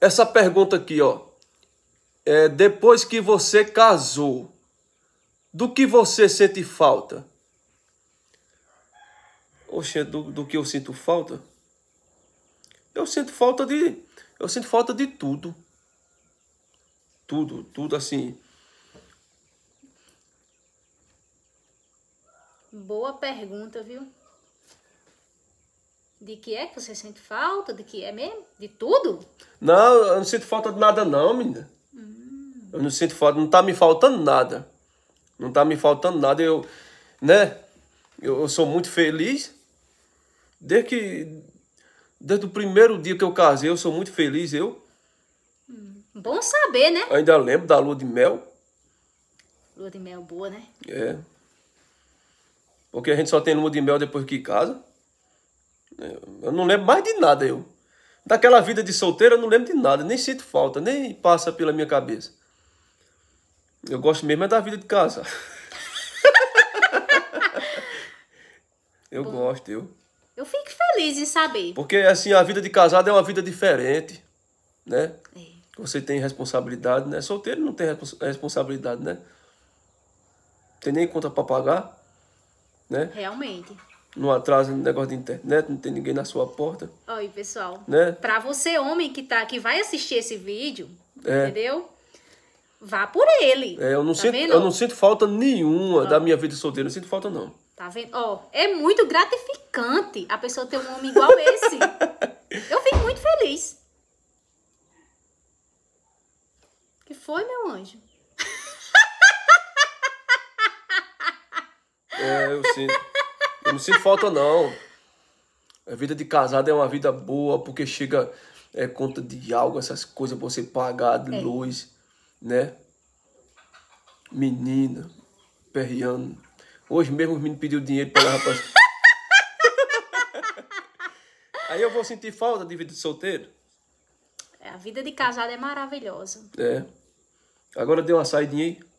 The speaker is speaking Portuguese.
Essa pergunta aqui, ó. É, depois que você casou, do que você sente falta? Oxe, é do, do que eu sinto falta? Eu sinto falta de. Eu sinto falta de tudo. Tudo, tudo assim. Boa pergunta, viu? De que é que você sente falta? De que é mesmo? De tudo? Não, eu não sinto falta de nada não, menina. Hum. Eu não sinto falta, não tá me faltando nada. Não tá me faltando nada, eu, né? Eu, eu sou muito feliz. Desde que desde o primeiro dia que eu casei, eu sou muito feliz, eu. Hum. Bom saber, né? ainda lembro da lua de mel. Lua de mel boa, né? É. Porque a gente só tem lua de mel depois que casa. Eu não lembro mais de nada, eu. Daquela vida de solteiro eu não lembro de nada, nem sinto falta, nem passa pela minha cabeça. Eu gosto mesmo é da vida de casa. eu gosto, eu. Eu fico feliz em saber. Porque assim, a vida de casado é uma vida diferente, né? É. Você tem responsabilidade, né? Solteiro não tem responsabilidade, né? Tem nem conta para pagar, né? Realmente não atrasa no negócio de internet, não tem ninguém na sua porta. Oi, pessoal. Né? Pra você, homem, que, tá, que vai assistir esse vídeo, é. entendeu? Vá por ele. É, eu, não tá sinto, eu não sinto falta nenhuma Ó. da minha vida solteira, não sinto falta, não. Tá vendo? Ó, é muito gratificante a pessoa ter um homem igual esse. eu fico muito feliz. que foi, meu anjo? É, eu sinto. Eu não sinto falta, não. A vida de casado é uma vida boa, porque chega é, conta de algo, essas coisas, você pagar de é. luz, né? Menina, perreando. Hoje mesmo o menino pediu dinheiro pra ela, rapaz. Aí eu vou sentir falta de vida de solteiro? A vida de casado é maravilhosa. É. Agora deu uma saidinha aí.